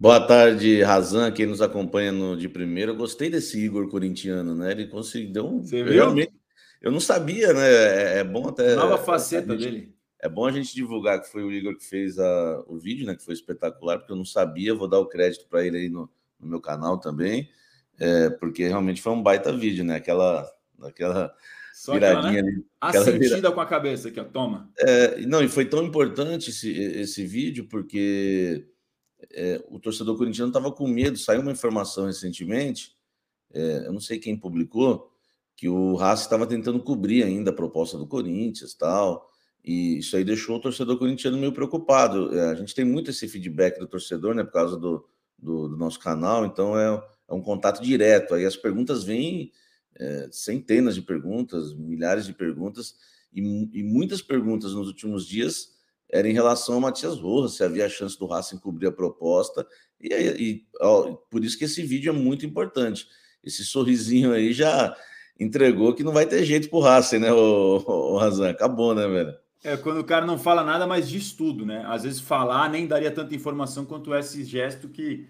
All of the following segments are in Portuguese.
Boa tarde, Razan, quem nos acompanha no, de primeiro. Eu gostei desse Igor corintiano, né? Ele conseguiu. Você viu? Realmente, eu não sabia, né? É, é bom até. Nova é, faceta gente, dele. É bom a gente divulgar que foi o Igor que fez a, o vídeo, né? Que foi espetacular, porque eu não sabia. Vou dar o crédito para ele aí no, no, meu canal também, é, porque realmente foi um baita vídeo, né? Aquela. aquela só viradinha né? aquela, né? Assentida com a cabeça aqui, ó. Toma. É, não, e foi tão importante esse, esse vídeo, porque é, o torcedor corintiano estava com medo. Saiu uma informação recentemente, é, eu não sei quem publicou, que o Haas estava tentando cobrir ainda a proposta do Corinthians tal. E isso aí deixou o torcedor corintiano meio preocupado. É, a gente tem muito esse feedback do torcedor, né? Por causa do, do, do nosso canal, então é, é, um contato direto. Aí as perguntas vêm, é, centenas de perguntas, milhares de perguntas, e, e muitas perguntas nos últimos dias era em relação ao Matias Rosa, se havia chance do Racing cobrir a proposta. E, e ó, por isso que esse vídeo é muito importante. Esse sorrisinho aí já entregou que não vai ter jeito pro Racing, né, o, o, o Razan? Acabou, né, velho? É, quando o cara não fala nada, mas diz tudo, né? Às vezes falar nem daria tanta informação quanto esse gesto que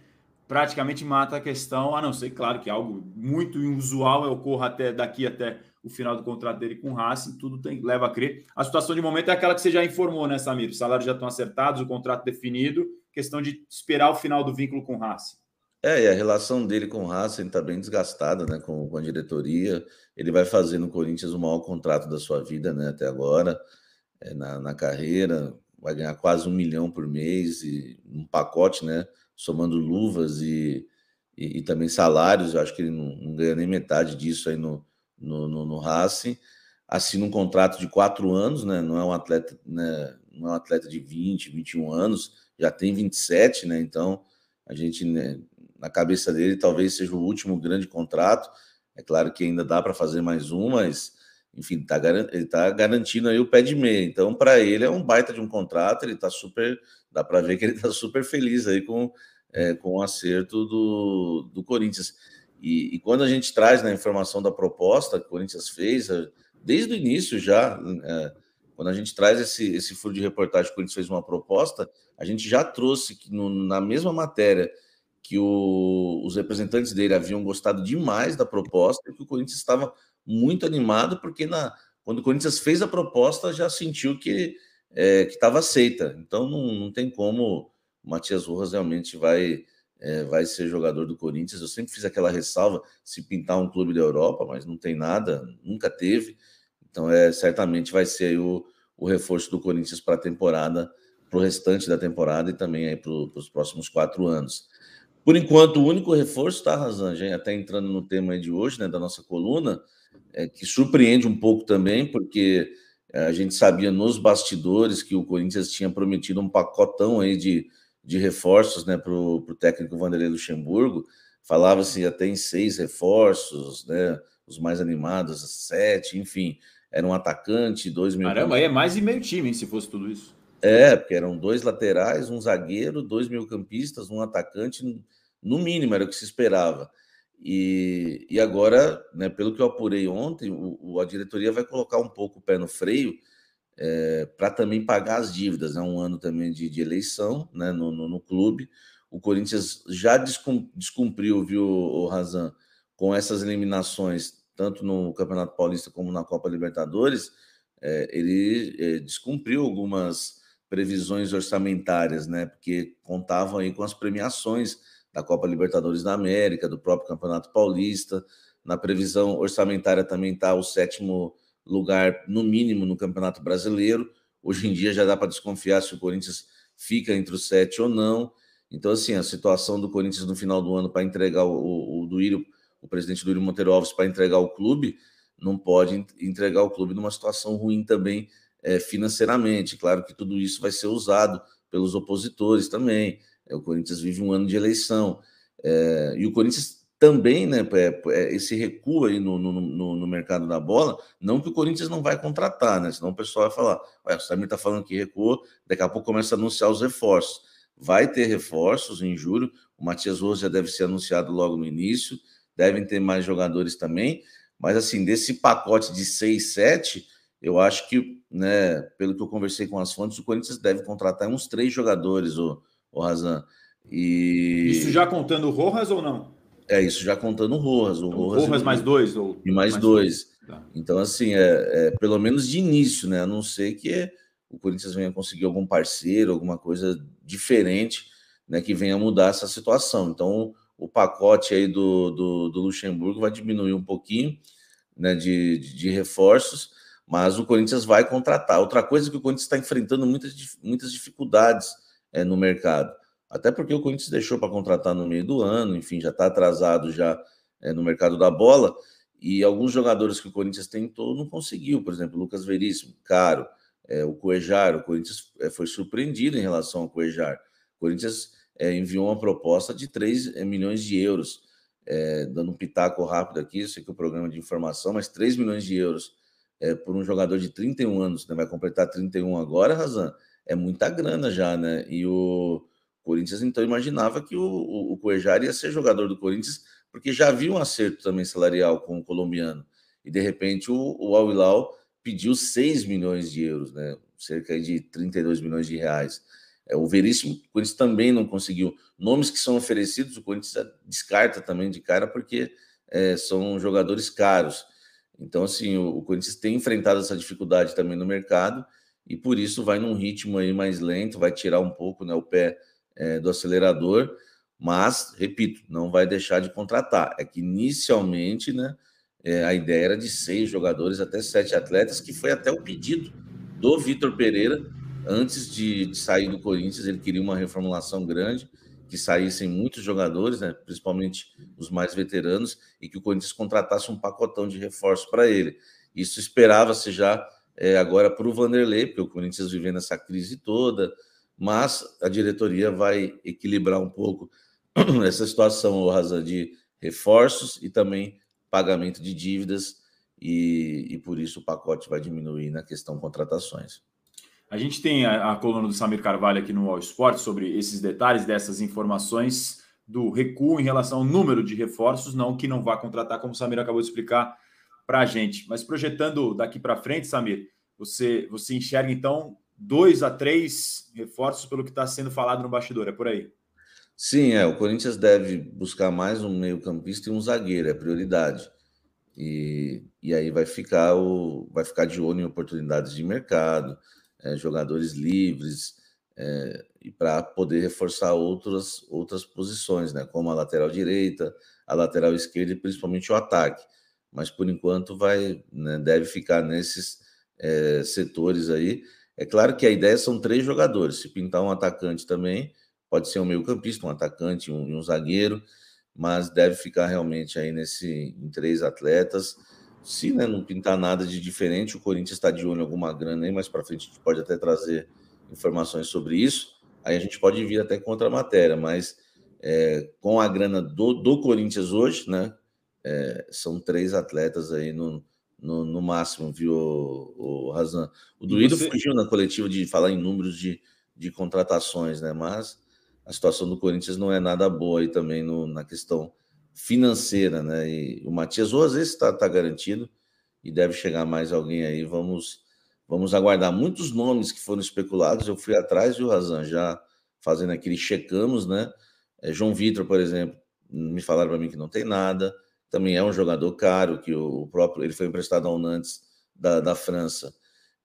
praticamente mata a questão, a não ser, claro, que algo muito inusual ocorra até daqui até o final do contrato dele com o Racing, tudo tem, leva a crer. A situação de momento é aquela que você já informou, né, Samir? Os salários já estão acertados, o contrato definido, questão de esperar o final do vínculo com o Racing. É, e a relação dele com o Racing está bem desgastada, né, com, com, a diretoria. Ele vai fazer no Corinthians o maior contrato da sua vida, né, até agora, é, na, na carreira. Vai ganhar quase um milhão por mês, e um pacote, né, somando luvas e, e, e também salários. Eu acho que ele não, não ganha nem metade disso aí no, no, no, no Racing, assina um contrato de quatro anos, né? Não é um atleta, né? Não é um atleta de 20, 21 anos, já tem 27, né? Então a gente né? na cabeça dele talvez seja o último grande contrato. É claro que ainda dá para fazer mais um, mas enfim, tá, ele está garantindo aí o pé de meia. Então, para ele é um baita de um contrato, ele está super. Dá para ver que ele está super feliz aí com, é, com o acerto do, do Corinthians. E, e, quando a gente traz na né, informação da proposta que o Corinthians fez, eh, desde o início já, é, quando a gente traz esse, esse furo de reportagem que o Corinthians fez uma proposta, a gente já trouxe que no, na mesma matéria que o, os representantes dele haviam gostado demais da proposta e que o Corinthians estava muito animado, porque na, quando o Corinthians fez a proposta já sentiu que é, estava aceita. Então não, não tem como o Matias Urras realmente vai é, vai ser jogador do Corinthians. Eu sempre fiz aquela ressalva se pintar um clube da Europa, mas não tem nada, nunca teve. Então, é certamente vai ser o, o reforço do Corinthians para a temporada, para o restante da temporada e também aí para os próximos quatro anos. Por enquanto, o único reforço, tá, Razanja? Até entrando no tema de hoje, né, da nossa coluna, é, que surpreende um pouco também, porque é, a gente sabia nos bastidores que o Corinthians tinha prometido um pacotão aí de de reforços né, para o técnico Vanderlei Luxemburgo. Falava-se até assim, ah, em seis reforços, né, os mais animados, sete, enfim. Era um atacante, dois mil. Caramba, aí é mais de meio time, hein, se fosse tudo isso. É, porque eram dois laterais, um zagueiro, dois mil campistas um atacante, no mínimo era o que se esperava. E, e agora, né, pelo que eu apurei ontem, o, a diretoria vai colocar um pouco o pé no freio é, eh, para também pagar as dívidas. É né? um ano também de, de eleição né? no, no, no, clube. O Corinthians já descumpriu, viu, Razan, com essas eliminações, tanto no Campeonato Paulista como na Copa Libertadores, é, ele é, descumpriu algumas previsões orçamentárias, né? Porque contavam aí com as premiações da Copa Libertadores da América, do próprio Campeonato Paulista. Na previsão orçamentária também está o sétimo lugar, no mínimo, no Campeonato Brasileiro. Hoje em dia já dá para desconfiar se o Corinthians fica entre os sete ou não. Então, assim, a situação do Corinthians no final do ano para entregar o, o, o Duírio, o presidente Duírio Monteiro Alves, para entregar o clube, não pode entregar o clube numa situação ruim também é, financeiramente. Claro que tudo isso vai ser usado pelos opositores também. É, o Corinthians vive um ano de eleição. É, e o Corinthians também né, é, é, esse recuo aí no, no, no, no, mercado da bola, não que o Corinthians não vai contratar, né? Senão o pessoal vai falar, ué, o Samir está falando que recuou, daqui a pouco começa a anunciar os reforços. Vai ter reforços em julho, o Matias Rose já deve ser anunciado logo no início, devem ter mais jogadores também, mas assim, desse pacote de 6, 7, eu acho que, né, pelo que eu conversei com as fontes, o Corinthians deve contratar uns três jogadores, o, o Razan. E... Isso já contando o Rojas ou não? É isso, já contando o Rojas. O então, Rojas, Rojas mais dois. Ou... E mais, mais dois. dois. Tá. Então, assim, é, é, pelo menos de início, né? A não ser que o Corinthians venha conseguir algum parceiro, alguma coisa diferente, né? Que venha mudar essa situação. Então, o pacote aí do, do, do Luxemburgo vai diminuir um pouquinho, né? de, de, de reforços mas o Corinthians vai contratar. Outra coisa é que o Corinthians está enfrentando muitas, muitas dificuldades é, no mercado. Até porque o Corinthians deixou para contratar no meio do ano, enfim, já está atrasado já é, no mercado da bola. E alguns jogadores que o Corinthians tentou não conseguiu, por exemplo, Lucas Veríssimo, caro, é, o Coejar. O Corinthians é, foi surpreendido em relação ao Coejar. O Corinthians é, enviou uma proposta de 3 é, milhões de euros. É, dando um pitaco rápido aqui, sei que o programa é de informação, mas 3 milhões de euros é, por um jogador de 31 anos, né? vai completar 31 agora, Razan, é muita grana já, né? E o, Corinthians então imaginava que o, o, o Cuejar ia ser jogador do Corinthians, porque já havia um acerto também salarial com o colombiano. E de repente o, o Al Hilal pediu 6 milhões de euros, né? cerca de 32 milhões de reais. É, o Veríssimo, o Corinthians também não conseguiu. Nomes que são oferecidos, o Corinthians descarta também de cara, porque é, são jogadores caros. Então, assim, o, o Corinthians tem enfrentado essa dificuldade também no mercado e por isso vai num ritmo aí mais lento, vai tirar um pouco né, o pé é, do acelerador, mas, repito, não vai deixar de contratar. É que inicialmente, né, é, a ideia era de seis jogadores até sete atletas, que foi até o pedido do Vitor Pereira antes de, de, sair do Corinthians. Ele queria uma reformulação grande, que saíssem muitos jogadores, né, principalmente os mais veteranos, e que o Corinthians contratasse um pacotão de reforço para ele. Isso esperava-se já é, agora para o Vanderlei, porque o Corinthians vivendo essa crise toda, mas a diretoria vai equilibrar um pouco essa situação, razão de reforços e também pagamento de dívidas, e, e, por isso o pacote vai diminuir na questão contratações. A gente tem a, a coluna do Samir Carvalho aqui no All Sport sobre esses detalhes dessas informações do recuo em relação ao número de reforços, não que não vá contratar, como o Samir acabou de explicar para a gente. Mas projetando daqui para frente, Samir, você, você enxerga então dois a três reforços, pelo que está sendo falado no bastidor, é por aí. Sim, é. O Corinthians deve buscar mais um meio-campista e um zagueiro, é prioridade. E, e aí vai ficar o, vai ficar de olho em oportunidades de mercado, é, jogadores livres, é, e para poder reforçar outras, outras posições, né? Como a lateral direita, a lateral esquerda e principalmente o ataque. Mas por enquanto vai, né, deve ficar nesses é, setores aí é claro que a ideia são três jogadores. Se pintar um atacante também, pode ser um meio-campista, um atacante um, um zagueiro, mas deve ficar realmente aí nesse em três atletas. Se né, não pintar nada de diferente, o Corinthians está de olho em alguma grana aí, mais para frente a gente pode até trazer informações sobre isso. Aí a gente pode vir até contra a matéria, mas é, com a grana do, do Corinthians hoje, né? É, são três atletas aí no, no, no máximo, viu, o, o Razan? O Duílio você... fugiu na coletiva de falar em números de, de contratações, né? Mas a situação do Corinthians não é nada boa aí também no, na questão financeira, né? E o Matias ou às vezes está tá garantido e deve chegar mais alguém aí. Vamos vamos aguardar muitos nomes que foram especulados. Eu fui atrás, viu, Razan? Já fazendo aquele checamos, né? É, João Vitor, por exemplo, me falaram para mim que não tem nada também é um jogador caro, que o próprio ele foi emprestado ao Nantes da, da França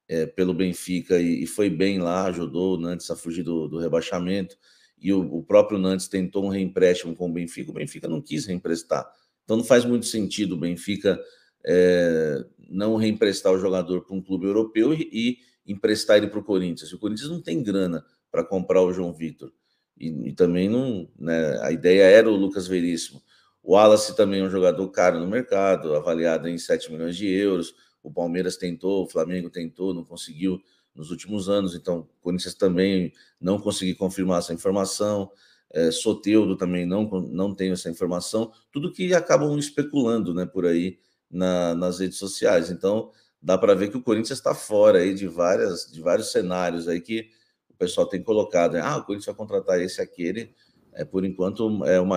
é, pelo Benfica e, e, foi bem lá, ajudou o Nantes a fugir do, do rebaixamento. E o, o, próprio Nantes tentou um reempréstimo com o Benfica, o Benfica não quis reemprestar. Então não faz muito sentido o Benfica é, não reemprestar o jogador para um clube europeu e, e emprestar ele para o Corinthians. O Corinthians não tem grana para comprar o João Vitor. E, e, também não, né, a ideia era o Lucas Veríssimo. O Wallace também é um jogador caro no mercado, avaliado em 7 milhões de euros. O Palmeiras tentou, o Flamengo tentou, não conseguiu nos últimos anos. Então, o Corinthians também não conseguiu confirmar essa informação. É, Soteudo também não, não tem essa informação. Tudo que acabam especulando né, por aí na, nas redes sociais. Então, dá para ver que o Corinthians está fora aí de, várias, de vários cenários aí que o pessoal tem colocado. Né? Ah, o Corinthians vai contratar esse, aquele. É, por enquanto, é uma